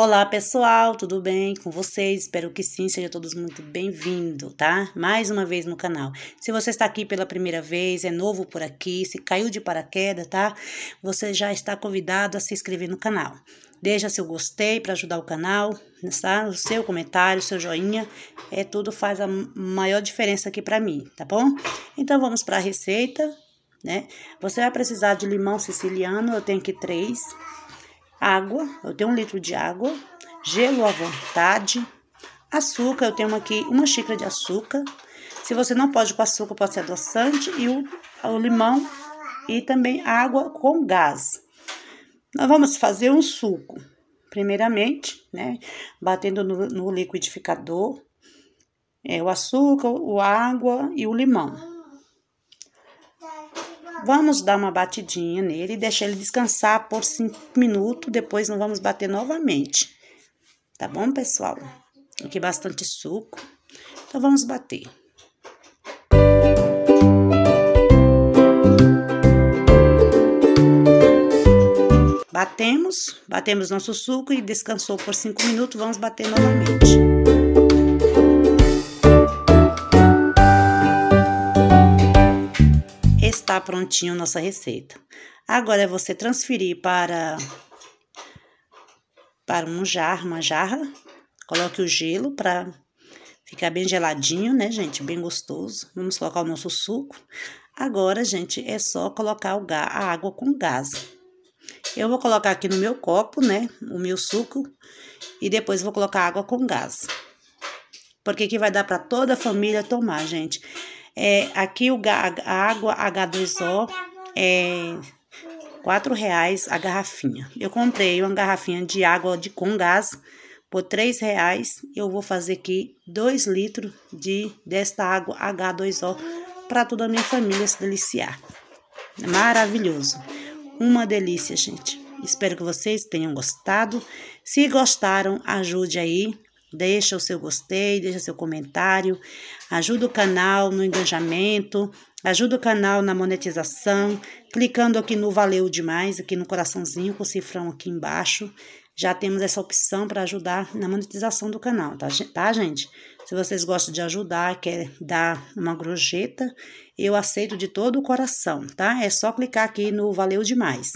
Olá pessoal, tudo bem com vocês? Espero que sim, sejam todos muito bem-vindos, tá? Mais uma vez no canal. Se você está aqui pela primeira vez, é novo por aqui, se caiu de paraquedas, tá? Você já está convidado a se inscrever no canal. Deixa seu gostei para ajudar o canal, tá? O seu comentário, o seu joinha, é tudo faz a maior diferença aqui para mim, tá bom? Então vamos para a receita, né? Você vai precisar de limão siciliano, eu tenho aqui três água, eu tenho um litro de água, gelo à vontade, açúcar, eu tenho aqui uma xícara de açúcar. Se você não pode com açúcar, pode ser adoçante e o, o limão e também água com gás. Nós vamos fazer um suco. Primeiramente, né, batendo no, no liquidificador, é, o açúcar, o água e o limão. Vamos dar uma batidinha nele e deixar ele descansar por 5 minutos, depois não vamos bater novamente. Tá bom, pessoal? Aqui bastante suco. Então, vamos bater. Batemos, batemos nosso suco e descansou por 5 minutos, vamos bater novamente. prontinho nossa receita. Agora é você transferir para, para um jar, uma jarra. Coloque o gelo para ficar bem geladinho, né, gente? Bem gostoso. Vamos colocar o nosso suco. Agora, gente, é só colocar o gás, a água com gás. Eu vou colocar aqui no meu copo, né, o meu suco. E depois vou colocar água com gás porque que vai dar para toda a família tomar, gente. É, aqui o, a água H2O é R$ reais a garrafinha. Eu comprei uma garrafinha de água de com gás por R$ reais. Eu vou fazer aqui 2 litros de desta água H2O para toda a minha família se deliciar. É maravilhoso. Uma delícia, gente. Espero que vocês tenham gostado. Se gostaram, ajude aí Deixa o seu gostei, deixa seu comentário, ajuda o canal no engajamento, ajuda o canal na monetização, clicando aqui no valeu demais, aqui no coraçãozinho com o cifrão aqui embaixo. Já temos essa opção para ajudar na monetização do canal, tá, tá, gente? Se vocês gostam de ajudar, quer dar uma grojeta, eu aceito de todo o coração, tá? É só clicar aqui no valeu demais.